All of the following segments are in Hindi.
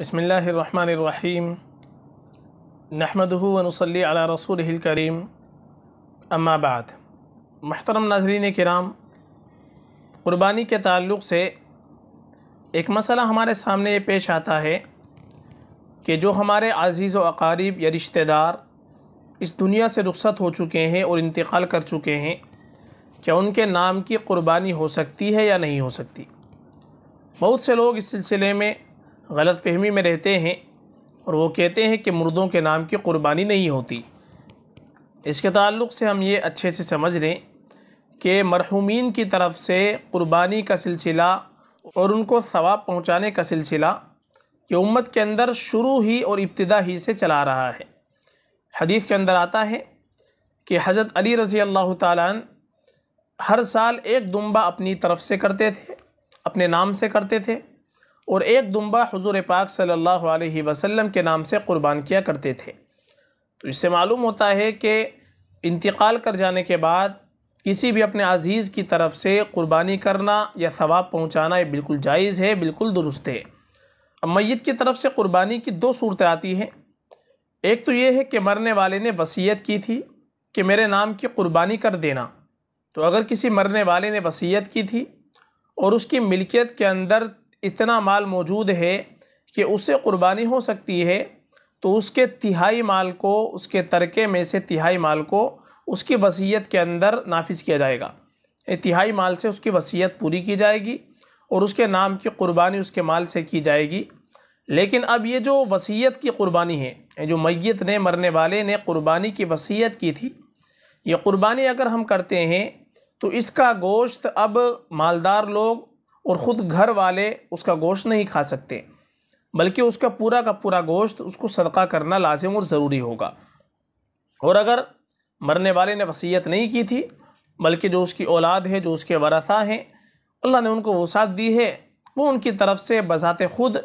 बसमीम नहमदनसली अला रसूल करीम अम्माबाद महतरम नाजरीन कराम क़ुरबानी के ताल्लुक़ से एक मसला हमारे सामने ये पेश आता है कि जो हमारे अज़ीज़ व अकारीब या रिश्तेदार इस दुनिया से रुखसत हो चुके हैं और इंतकाल कर चुके हैं क्या उनके नाम की क़ुरबानी हो सकती है या नहीं हो सकती बहुत से लोग इस सिलसिले में गलत फहमी में रहते हैं और वो कहते हैं कि मुर्दों के नाम की क़ुरबानी नहीं होती इसके ताल्लुक़ से हम ये अच्छे से समझ लें कि मरहूमिन की तरफ से क़ुरबानी का सिलसिला और उनको सवाब पहुँचाने का सिलसिला ये उम्मत के अंदर शुरू ही और इब्तदा ही से चला रहा है हदीस के अंदर आता है कि हज़रत अली रज़ी अल्लाह तालन हर साल एक दुम्बा अपनी तरफ से करते थे अपने नाम से करते थे और एक दुम्बा हुजूर पाक सल्लल्लाहु अलैहि वसल्लम के नाम से क़ुरबान किया करते थे तो इससे मालूम होता है कि इंतकाल कर जाने के बाद किसी भी अपने अज़ीज़ की तरफ से क़ुरबानी करना या सवाब पहुँचाना ये बिल्कुल जायज़ है बिल्कुल दुरुस्त है अब मैत की तरफ से क़ुरबानी की दो सूरतें आती हैं एक तो ये है कि मरने वाले ने वसीयत की थी कि मेरे नाम की क़ुरबानी कर देना तो अगर किसी मरने वाले ने वसीयत की थी और उसकी मिल्कियत के अंदर इतना माल मौजूद है कि उससे कुर्बानी हो सकती है तो उसके तिहाई माल को उसके तरके में से तिहाई माल को उसकी वसीयत के अंदर नाफिज किया जाएगा तिहाई माल से उसकी वसीयत पूरी की जाएगी और उसके नाम की क़ुरबानी उसके माल से की जाएगी लेकिन अब ये जो वसीयत की क़ुरबानी है जो मैत ने मरने वाले ने क़ुरबानी की वसीयत की थी ये क़ुरबानी अगर हम करते हैं तो इसका गोश्त अब मालदार लोग और ख़ुद घर वाले उसका गोश्त नहीं खा सकते बल्कि उसका पूरा का पूरा गोश्त उसको सदका करना लाजिम और ज़रूरी होगा और अगर मरने वाले ने वसीयत नहीं की थी बल्कि जो उसकी औलाद है जो उसके वरसा हैं अल्लाह ने उनको वसात दी है वो उनकी तरफ से बसात खुद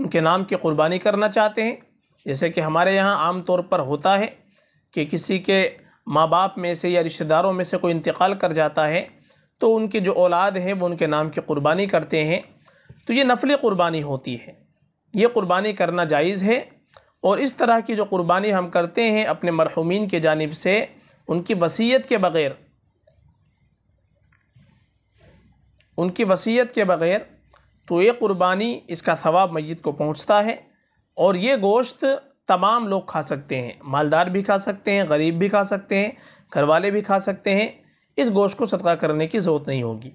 उनके नाम की क़ुरबानी करना चाहते हैं जैसे कि हमारे यहाँ आम तौर पर होता है कि किसी के माँ बाप में से या रिश्तेदारों में से कोई इंतकाल कर जाता है तो उनके जो औलाद हैं वो उनके नाम की क़ुरबानी करते हैं तो ये नफली क़ुरबानी होती है ये क़ुरबानी करना जायज़ है और इस तरह की जो क़ुरबानी हम करते हैं अपने मरहूमिन की जानब से उनकी वसीयत के बग़ैर उनकी वसीयत के बग़ैर तो ये क़ुरबानी इसका सवाब मैत को पहुँचता है और ये गोश्त तमाम लोग खा सकते हैं मालदार भी खा सकते हैं गरीब भी खा सकते हैं घर वाले भी खा सकते हैं इस गोश्त को सदका करने की ज़रूरत नहीं होगी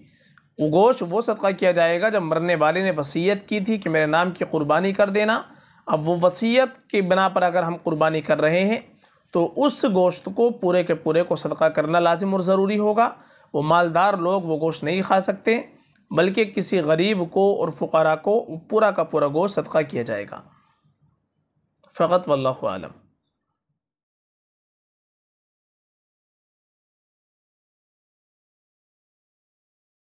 वो गोश्त वो सदका किया जाएगा जब मरने वाले ने वसीयत की थी कि मेरे नाम की क़ुरबानी कर देना अब वो वसीयत के बिना पर अगर हम कुर्बानी कर रहे हैं तो उस गोश्त को पूरे के पूरे को सदका करना लाजिम और ज़रूरी होगा वो मालदार लोग वो गोश्त नहीं खा सकते बल्कि किसी गरीब को और फ़ुकरा को पूरा का पूरा गोश्त सदका किया जाएगा फ़कत वल्लम